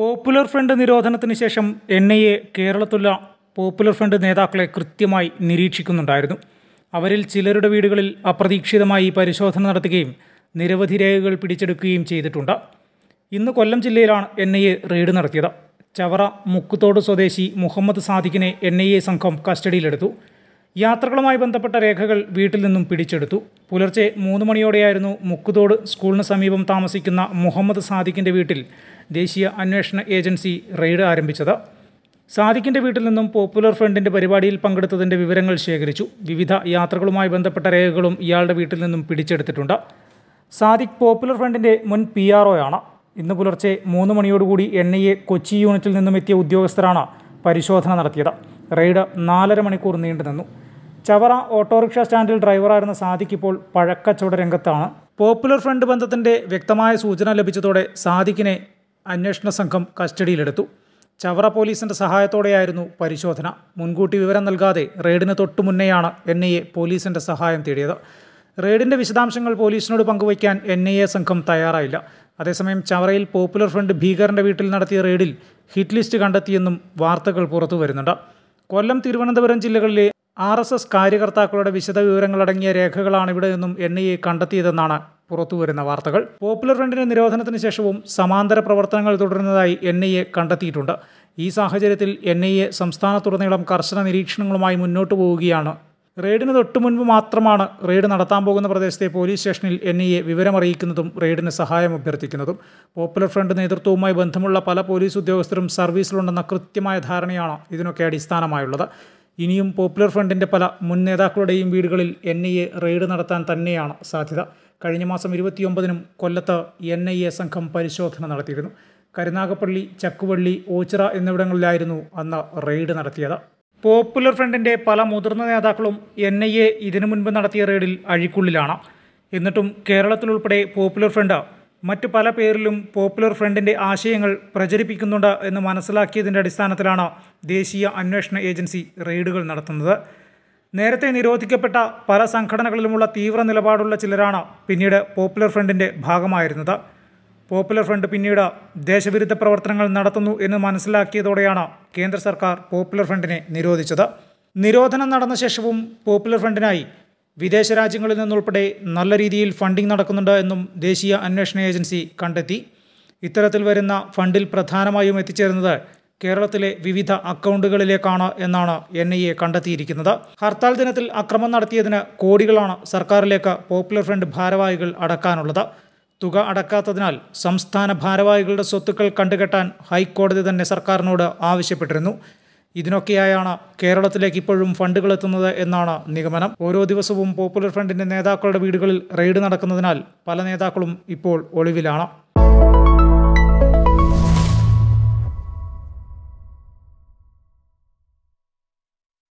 popular front നിരോധനത്തിന് ശേഷം N I A കേരളത്തുള്ള പോപ്പുലർ ഫ്രണ്ട് നേതാക്കളെ കൃത്യമായി നിരീക്ഷിക്കുന്നുണ്ടായിരുന്നു അവരിൽ ചിലരുടെ വീടുകളിൽ അപ്രതീക്ഷിതമായി പരിശോധന നടത്തുകയും നിരവധി രേഖകൾ പിടിച്ചെടുക്കുകയും ചെയ്തിട്ടുണ്ട് ഇന്ന് കൊല്ലം ജില്ലയിലാണ് എൻ ഐ എ റെയ്ഡ് നടത്തിയത് ചവറ മുക്കുത്തോട് സ്വദേശി മുഹമ്മദ് സാദിഖിനെ എൻ ഐ എ സംഘം കസ്റ്റഡിയിലെടുത്തു യാത്രകളുമായി ബന്ധപ്പെട്ട രേഖകൾ വീട്ടിൽ നിന്നും പിടിച്ചെടുത്തു പുലർച്ചെ മൂന്ന് മണിയോടെയായിരുന്നു മുക്കുതോട് സ്കൂളിന് സമീപം താമസിക്കുന്ന മുഹമ്മദ് സാദിഖിൻ്റെ വീട്ടിൽ ദേശീയ അന്വേഷണ ഏജൻസി റെയ്ഡ് ആരംഭിച്ചത് സാദിഖിൻ്റെ വീട്ടിൽ നിന്നും പോപ്പുലർ ഫ്രണ്ടിൻ്റെ പരിപാടിയിൽ പങ്കെടുത്തതിൻ്റെ വിവരങ്ങൾ ശേഖരിച്ചു വിവിധ യാത്രകളുമായി ബന്ധപ്പെട്ട രേഖകളും ഇയാളുടെ വീട്ടിൽ നിന്നും പിടിച്ചെടുത്തിട്ടുണ്ട് സാദിഖ് പോപ്പുലർ ഫ്രണ്ടിൻ്റെ മുൻ പി ആർ ആണ് ഇന്ന് പുലർച്ചെ മൂന്ന് മണിയോടുകൂടി എൻ ഐ എ കൊച്ചി യൂണിറ്റിൽ നിന്നും എത്തിയ ഉദ്യോഗസ്ഥരാണ് പരിശോധന നടത്തിയത് റെയ്ഡ് നാലര മണിക്കൂർ നീണ്ടു നിന്നു ചവറ ഓട്ടോറിക്ഷ സ്റ്റാൻഡിൽ ഡ്രൈവറായിരുന്ന സാദിഖ് ഇപ്പോൾ പഴക്കച്ചവട രംഗത്താണ് പോപ്പുലർ ഫ്രണ്ട് ബന്ധത്തിൻ്റെ വ്യക്തമായ സൂചന ലഭിച്ചതോടെ സാദിഖിനെ അന്വേഷണ സംഘം കസ്റ്റഡിയിലെടുത്തു ചവറ പോലീസിൻ്റെ സഹായത്തോടെയായിരുന്നു പരിശോധന മുൻകൂട്ടി വിവരം നൽകാതെ റെയ്ഡിന് തൊട്ടു മുന്നെയാണ് എൻ ഐ എ പോലീസിൻ്റെ സഹായം തേടിയത് റെയ്ഡിൻ്റെ വിശദാംശങ്ങൾ പോലീസിനോട് പങ്കുവയ്ക്കാൻ എൻ ഐ എ സംഘം തയ്യാറായില്ല അതേസമയം ചവറയിൽ പോപ്പുലർ ഫ്രണ്ട് ഭീകരൻ്റെ വീട്ടിൽ നടത്തിയ റെയ്ഡിൽ ഹിറ്റ് ലിസ്റ്റ് കണ്ടെത്തിയെന്നും വാർത്തകൾ പുറത്തു വരുന്നുണ്ട് കൊല്ലം തിരുവനന്തപുരം ജില്ലകളിലെ ആർ എസ് എസ് കാര്യകർത്താക്കളുടെ വിശദവിവരങ്ങളടങ്ങിയ രേഖകളാണ് ഇവിടെ നിന്നും എൻ ഐ എ കണ്ടെത്തിയതെന്നാണ് പുറത്തുവരുന്ന വാർത്തകൾ പോപ്പുലർ ഫ്രണ്ടിന്റെ നിരോധനത്തിന് ശേഷവും സമാന്തര പ്രവർത്തനങ്ങൾ തുടരുന്നതായി എൻ ഐ എ കണ്ടെത്തിയിട്ടുണ്ട് ഈ സാഹചര്യത്തിൽ എൻ ഐ എ സംസ്ഥാനത്തുടനീളം കർശന നിരീക്ഷണങ്ങളുമായി മുന്നോട്ടു പോവുകയാണ് റെയ്ഡിന് തൊട്ടു മുൻപ് മാത്രമാണ് റെയ്ഡ് നടത്താൻ പോകുന്ന പ്രദേശത്തെ പോലീസ് സ്റ്റേഷനിൽ എൻ ഐ എ വിവരമറിയിക്കുന്നതും റെയ്ഡിന് സഹായം അഭ്യർത്ഥിക്കുന്നതും പോപ്പുലർ ഫ്രണ്ട് നേതൃത്വവുമായി ബന്ധമുള്ള പല പോലീസ് ഉദ്യോഗസ്ഥരും സർവീസിലുണ്ടെന്ന കൃത്യമായ ധാരണയാണ് ഇതിനൊക്കെ അടിസ്ഥാനമായുള്ളത് ഇനിയും പോപ്പുലർ ഫ്രണ്ടിൻ്റെ പല മുൻ നേതാക്കളുടെയും വീടുകളിൽ എൻ ഐ എ റെയ്ഡ് നടത്താൻ തന്നെയാണ് സാധ്യത കഴിഞ്ഞ മാസം ഇരുപത്തിയൊമ്പതിനും കൊല്ലത്ത് എൻ ഐ എ സംഘം പരിശോധന നടത്തിയിരുന്നു കരുനാഗപ്പള്ളി ചക്കുവള്ളി ഓച്ചിറ എന്നിവിടങ്ങളിലായിരുന്നു അന്ന് റെയ്ഡ് നടത്തിയത് പോപ്പുലർ ഫ്രണ്ടിൻ്റെ പല മുതിർന്ന നേതാക്കളും എൻ ഐ എ ഇതിനു മുൻപ് നടത്തിയ റെയ്ഡിൽ അഴിക്കുള്ളിലാണ് എന്നിട്ടും കേരളത്തിലുൾപ്പെടെ പോപ്പുലർ ഫ്രണ്ട് മറ്റു പല പേരിലും പോപ്പുലർ ഫ്രണ്ടിൻ്റെ ആശയങ്ങൾ പ്രചരിപ്പിക്കുന്നുണ്ട് എന്ന് മനസ്സിലാക്കിയതിൻ്റെ അടിസ്ഥാനത്തിലാണ് ദേശീയ അന്വേഷണ ഏജൻസി റെയ്ഡുകൾ നടത്തുന്നത് നേരത്തെ നിരോധിക്കപ്പെട്ട പല സംഘടനകളിലുമുള്ള തീവ്ര നിലപാടുള്ള ചിലരാണ് പിന്നീട് പോപ്പുലർ ഫ്രണ്ടിൻ്റെ ഭാഗമായിരുന്നത് പോപ്പുലർ ഫ്രണ്ട് പിന്നീട് ദേശവിരുദ്ധ പ്രവർത്തനങ്ങൾ നടത്തുന്നു എന്ന് മനസ്സിലാക്കിയതോടെയാണ് കേന്ദ്ര സർക്കാർ പോപ്പുലർ ഫ്രണ്ടിനെ നിരോധിച്ചത് നിരോധനം നടന്ന ശേഷവും പോപ്പുലർ ഫ്രണ്ടിനായി വിദേശ രാജ്യങ്ങളിൽ നിന്നുൾപ്പെടെ നല്ല രീതിയിൽ ഫണ്ടിംഗ് നടക്കുന്നുണ്ട് എന്നും ദേശീയ അന്വേഷണ ഏജൻസി കണ്ടെത്തി ഇത്തരത്തിൽ വരുന്ന ഫണ്ടിൽ പ്രധാനമായും എത്തിച്ചേരുന്നത് കേരളത്തിലെ വിവിധ അക്കൗണ്ടുകളിലേക്കാണ് എന്നാണ് എൻ ഐ എ കണ്ടെത്തിയിരിക്കുന്നത് ഹർത്താൽ ദിനത്തിൽ അക്രമം നടത്തിയതിന് കോടികളാണ് സർക്കാരിലേക്ക് പോപ്പുലർ ഫ്രണ്ട് ഭാരവാഹികൾ അടക്കാനുള്ളത് തുക അടക്കാത്തതിനാൽ സംസ്ഥാന ഭാരവാഹികളുടെ സ്വത്തുക്കൾ കണ്ടുകെട്ടാൻ ഹൈക്കോടതി തന്നെ സർക്കാരിനോട് ആവശ്യപ്പെട്ടിരുന്നു ഇതിനൊക്കെയായാണ് കേരളത്തിലേക്ക് ഇപ്പോഴും ഫണ്ടുകൾ എത്തുന്നത് എന്നാണ് നിഗമനം ഓരോ ദിവസവും പോപ്പുലർ ഫ്രണ്ടിന്റെ നേതാക്കളുടെ വീടുകളിൽ റെയ്ഡ് നടക്കുന്നതിനാൽ പല നേതാക്കളും ഇപ്പോൾ ഒളിവിലാണ്